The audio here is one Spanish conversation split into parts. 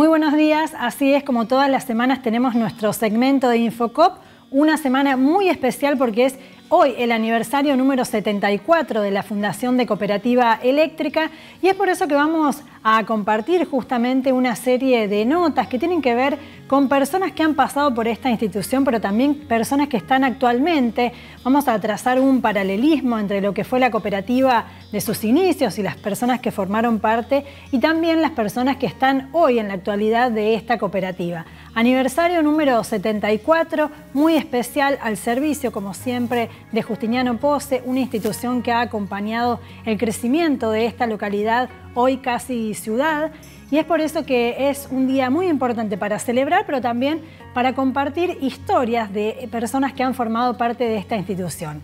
Muy buenos días, así es como todas las semanas tenemos nuestro segmento de Infocop, una semana muy especial porque es hoy el aniversario número 74 de la Fundación de Cooperativa Eléctrica y es por eso que vamos a compartir justamente una serie de notas que tienen que ver con personas que han pasado por esta institución, pero también personas que están actualmente. Vamos a trazar un paralelismo entre lo que fue la cooperativa de sus inicios y las personas que formaron parte y también las personas que están hoy en la actualidad de esta cooperativa. Aniversario número 74, muy especial al servicio, como siempre, de Justiniano Pose, una institución que ha acompañado el crecimiento de esta localidad, hoy casi ciudad. Y es por eso que es un día muy importante para celebrar, pero también para compartir historias de personas que han formado parte de esta institución.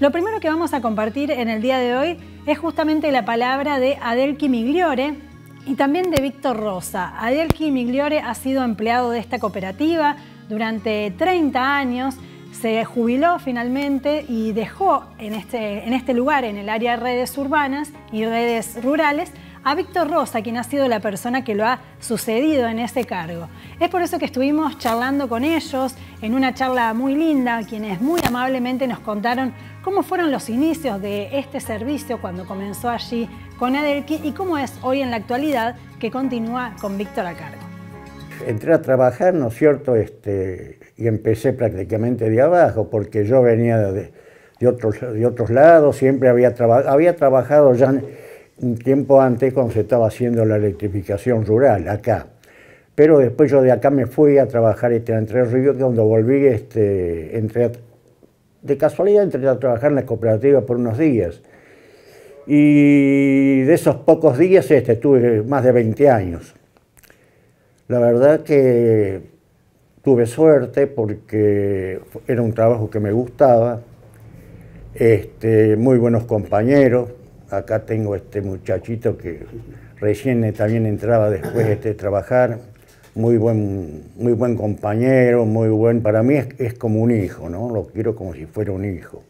Lo primero que vamos a compartir en el día de hoy es justamente la palabra de Adelki Migliore, y también de Víctor Rosa. Adelki Migliore ha sido empleado de esta cooperativa durante 30 años, se jubiló finalmente y dejó en este, en este lugar, en el área de redes urbanas y redes rurales, a Víctor Rosa, quien ha sido la persona que lo ha sucedido en ese cargo. Es por eso que estuvimos charlando con ellos en una charla muy linda, quienes muy amablemente nos contaron cómo fueron los inicios de este servicio cuando comenzó allí con Adelki y cómo es hoy en la actualidad que continúa con Víctor a cargo. Entré a trabajar, ¿no es cierto? Este, y empecé prácticamente de abajo, porque yo venía de, de, otros, de otros lados, siempre había, había trabajado ya un tiempo antes cuando se estaba haciendo la electrificación rural acá. Pero después yo de acá me fui a trabajar este, a Entre Ríos, que cuando volví, este, entré de casualidad entré a trabajar en la cooperativa por unos días. Y de esos pocos días este, tuve más de 20 años. La verdad que tuve suerte porque era un trabajo que me gustaba, este, muy buenos compañeros. Acá tengo este muchachito que recién también entraba después de este, trabajar, muy buen, muy buen compañero, muy buen, para mí es, es como un hijo, ¿no? Lo quiero como si fuera un hijo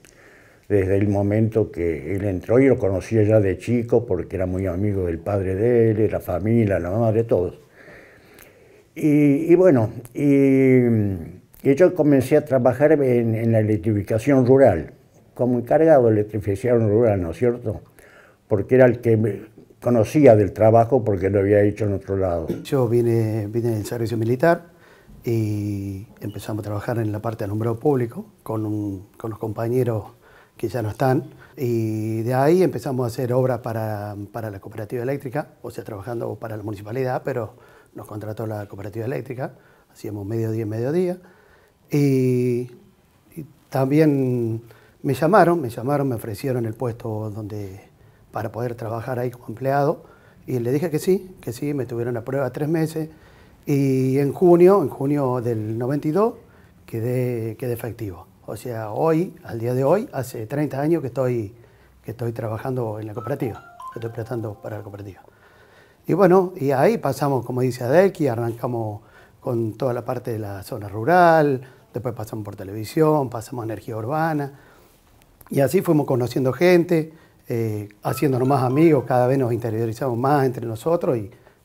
desde el momento que él entró. Yo lo conocía ya de chico porque era muy amigo del padre de él, de la familia, la mamá, de todos. Y, bueno, y, yo comencé a trabajar en, la electrificación rural, como encargado de electrificación rural, ¿no es cierto? Porque era el que conocía del trabajo porque lo había hecho en otro lado. Yo vine, vine del servicio militar y empezamos a trabajar en la parte de alumbrado público con, con los compañeros que ya no están. Y de ahí empezamos a hacer obra para, para la cooperativa eléctrica, o sea, trabajando para la municipalidad, pero nos contrató la cooperativa eléctrica, hacíamos medio y mediodía. Y, y también me llamaron, me llamaron, me ofrecieron el puesto donde, para poder trabajar ahí como empleado, y le dije que sí, que sí, me tuvieron a prueba tres meses, y en junio, en junio del 92, quedé, quedé efectivo. O sea, hoy, al día de hoy, hace 30 años que estoy, que estoy trabajando en la cooperativa, que estoy prestando para la cooperativa. Y bueno, y ahí pasamos, como dice Adelki, arrancamos con toda la parte de la zona rural, después pasamos por televisión, pasamos a energía urbana, y así fuimos conociendo gente, eh, haciéndonos más amigos, cada vez nos interiorizamos más entre nosotros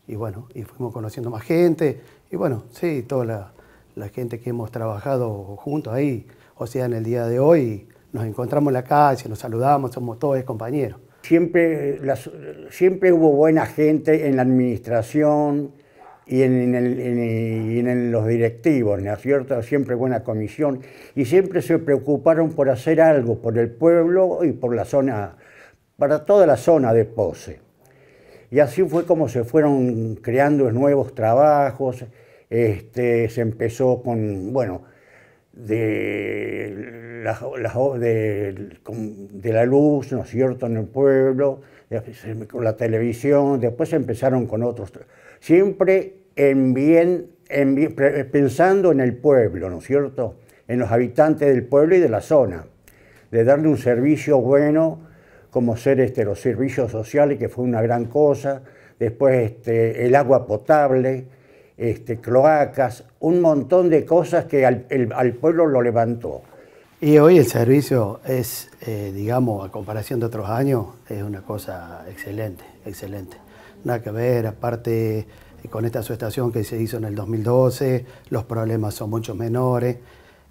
y, bueno, y fuimos conociendo más gente. Y bueno, sí, toda la gente que hemos trabajado juntos ahí, o sea, en el día de hoy nos encontramos en la calle, nos saludamos, somos todos compañeros. Siempre, siempre hubo buena gente en la administración y en, los directivos, ¿no es cierto? Siempre buena comisión y siempre se preocuparon por hacer algo por el pueblo y por la zona, para toda la zona de Pose. Y así fue como se fueron creando nuevos trabajos, este, se empezó con, bueno, de la, de, la luz, ¿no es cierto?, en el pueblo, con la televisión, después empezaron con otros, siempre en bien, pensando en el pueblo, ¿no es cierto?, en los habitantes del pueblo y de la zona, de darle un servicio bueno, como ser este, los servicios sociales, que fue una gran cosa, después este, el agua potable, este, cloacas, un montón de cosas que al, pueblo lo levantó. Y hoy el servicio es, eh, digamos, a comparación de otros años, es una cosa excelente, excelente. Nada que ver, aparte eh, con esta subestación que se hizo en el 2012, los problemas son mucho menores.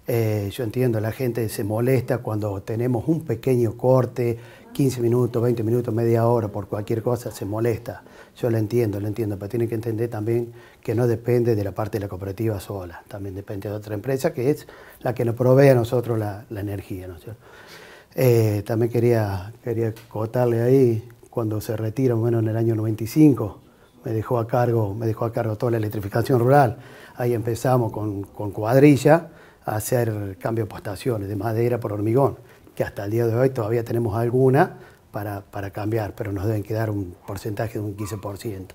Eh, yo entiendo, la gente se molesta cuando tenemos un pequeño corte, 15 minutos, 20 minutos, media hora, por cualquier cosa, se molesta. Yo lo entiendo, lo entiendo, pero tiene que entender también que no depende de la parte de la cooperativa sola, también depende de otra empresa que es la que nos provee a nosotros la, energía. Eh, también quería, quería cotarle ahí, cuando se retira, bueno, en el año 95, me dejó a cargo, me dejó a cargo toda la electrificación rural. Ahí empezamos con cuadrilla a hacer cambio de postaciones de madera por hormigón, que hasta el día de hoy todavía tenemos alguna para, cambiar, pero nos deben quedar un porcentaje de un 15%.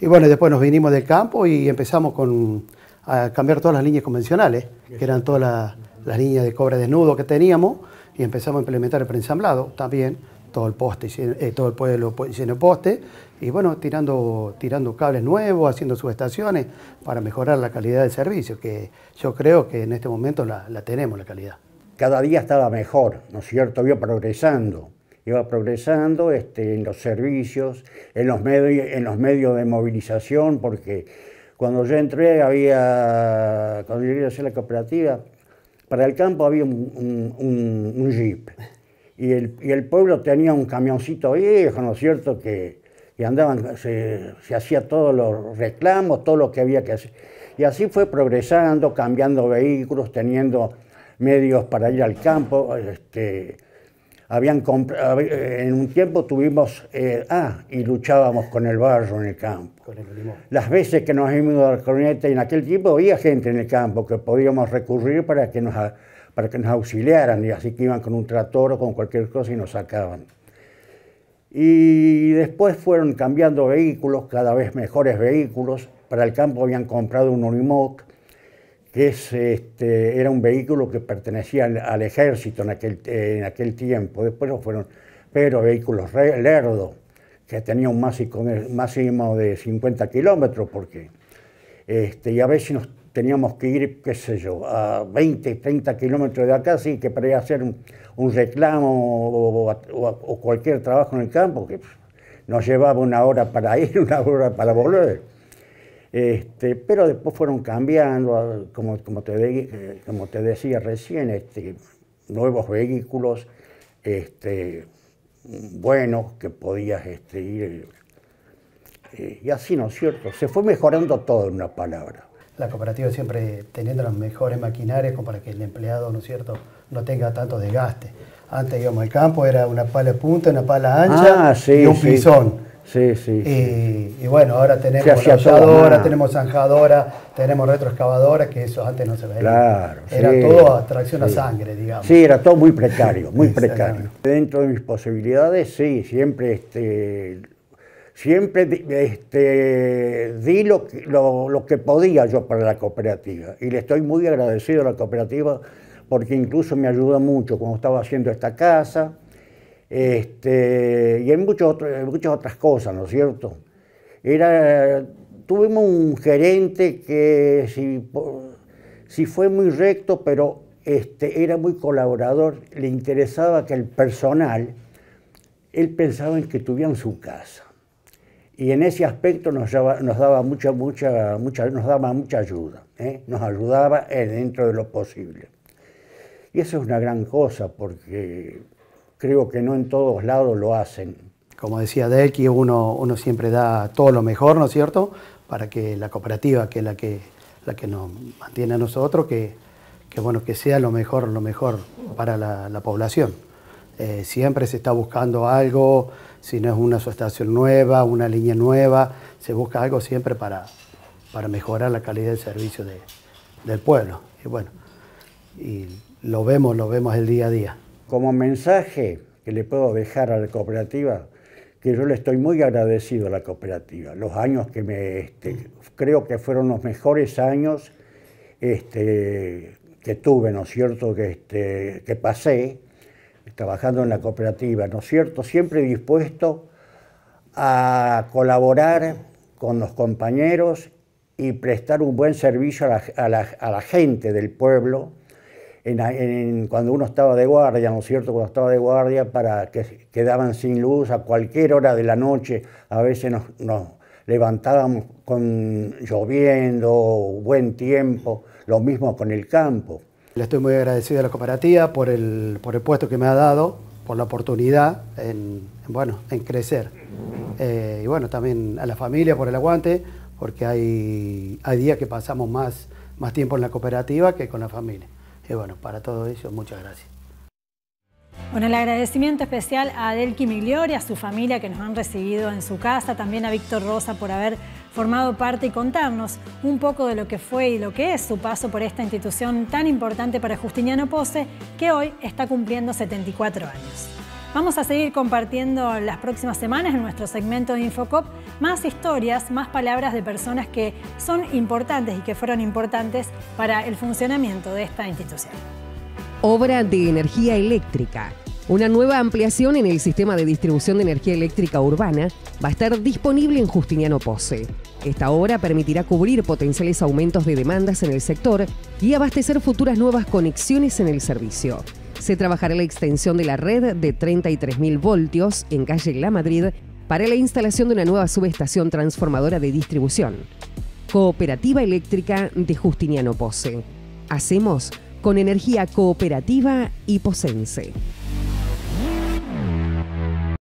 Y bueno, después nos vinimos del campo y empezamos con, a cambiar todas las líneas convencionales, que eran todas las, líneas de cobre desnudo que teníamos, y empezamos a implementar el preensamblado también, todo el poste, eh, todo el pueblo pues, lleno poste, y bueno, tirando, tirando cables nuevos, haciendo subestaciones para mejorar la calidad del servicio, que yo creo que en este momento la, la tenemos, la calidad. Cada día estaba mejor, ¿no es cierto? Iba progresando, iba progresando este, en los servicios, en los, medios, en los medios de movilización, porque cuando yo entré había, cuando yo iba a hacer la cooperativa, para el campo había un, un jeep. Y el, y el pueblo tenía un camioncito viejo, ¿no es cierto?, que, y andaban, se, hacía todos los reclamos, todo lo que había que hacer. Y así fue progresando, cambiando vehículos, teniendo medios para ir al campo. Este, habían eh, en un tiempo tuvimos, eh, ah, y luchábamos con el barro en el campo. Las veces que nos íbamos ido a la corneta, en aquel tiempo había gente en el campo que podíamos recurrir para que nos, para que nos auxiliaran, y así que iban con un trator o con cualquier cosa y nos sacaban. Y después fueron cambiando vehículos, cada vez mejores vehículos. Para el campo habían comprado un Unimog, que es, este, era un vehículo que pertenecía al, ejército en aquel, en aquel, tiempo. Después fueron, pero vehículos Lerdo, que tenía un máximo, máximo de 50 kilómetros, porque este, y a teníamos que ir, qué sé yo, a 20, 30 kilómetros de acá, sí, que para hacer un, reclamo o, cualquier trabajo en el campo, que nos llevaba una hora para ir, una hora para volver. Este, pero después fueron cambiando, como, te, eh, como te decía recién, este, nuevos vehículos este, buenos que podías este, ir. Eh, y así, ¿no es cierto? Se fue mejorando todo en una palabra la cooperativa siempre teniendo las mejores maquinarias para que el empleado, ¿no es cierto?, no tenga tanto desgaste. Antes íbamos al campo, era una pala punta, una pala ancha ah, y un sí. pisón. Sí, eh, Y, bueno, ahora tenemos ahora tenemos zanjadora, tenemos retroexcavadora, que eso antes no se veía. Claro, era todo todo atracción a sangre, digamos. Sí, era todo muy precario, muy precario. Dentro de mis posibilidades, sí, siempre este, siempre di este, lo, que podía yo para la cooperativa y le estoy muy agradecido a la cooperativa porque incluso me ayuda mucho cuando estaba haciendo esta casa este, y en, muchas otras cosas, ¿no es cierto? Era, tuvimos un gerente que si, fue muy recto, pero este, era muy colaborador, le interesaba que el personal, él pensaba en que tuvieran su casa y en ese aspecto nos, daba, nos daba mucha, mucha, mucha, nos daba mucha ayuda, ¿eh? nos ayudaba dentro de lo posible. Y eso es una gran cosa porque creo que no en todos lados lo hacen. Como decía Delki, uno, uno siempre da todo lo mejor, ¿no es cierto?, para que la cooperativa, que es la que, la que nos mantiene a nosotros, que, que, bueno, que sea lo mejor, lo mejor para la, población. Eh, siempre se está buscando algo, si no es una estación nueva, una línea nueva, se busca algo siempre para, para mejorar la calidad del servicio del pueblo. Y bueno, y lo vemos, lo vemos el día a día. Como mensaje que le puedo dejar a la cooperativa, que yo le estoy muy agradecido a la cooperativa. Los años que me, este, creo que fueron los mejores años este, que tuve, ¿no es cierto?, que, este, que pasé trabajando en la cooperativa, ¿no es cierto? Siempre dispuesto a colaborar con los compañeros y prestar un buen servicio a la, gente del pueblo cuando uno estaba de guardia, ¿no es cierto? Cuando estaba de guardia para que quedaban sin luz a cualquier hora de la noche, a veces nos, nos levantábamos con lloviendo, buen tiempo, lo mismo con el campo. Le estoy muy agradecido a la cooperativa por el, por el puesto que me ha dado, por la oportunidad en, bueno, en crecer. Eh, y bueno, también a la familia por el aguante, porque hay, hay días que pasamos más, más tiempo en la cooperativa que con la familia. Y bueno, para todo eso, muchas gracias. Bueno, el agradecimiento especial a Adelki Migliori, a su familia que nos han recibido en su casa, también a Víctor Rosa por haber formado parte y contarnos un poco de lo que fue y lo que es su paso por esta institución tan importante para Justiniano Pose, que hoy está cumpliendo 74 años. Vamos a seguir compartiendo las próximas semanas en nuestro segmento de Infocop más historias, más palabras de personas que son importantes y que fueron importantes para el funcionamiento de esta institución. Obra de energía eléctrica. Una nueva ampliación en el sistema de distribución de energía eléctrica urbana va a estar disponible en Justiniano Pose. Esta obra permitirá cubrir potenciales aumentos de demandas en el sector y abastecer futuras nuevas conexiones en el servicio. Se trabajará la extensión de la red de 33.000 voltios en calle La Madrid para la instalación de una nueva subestación transformadora de distribución. Cooperativa Eléctrica de Justiniano Pose. Hacemos con energía cooperativa y posense.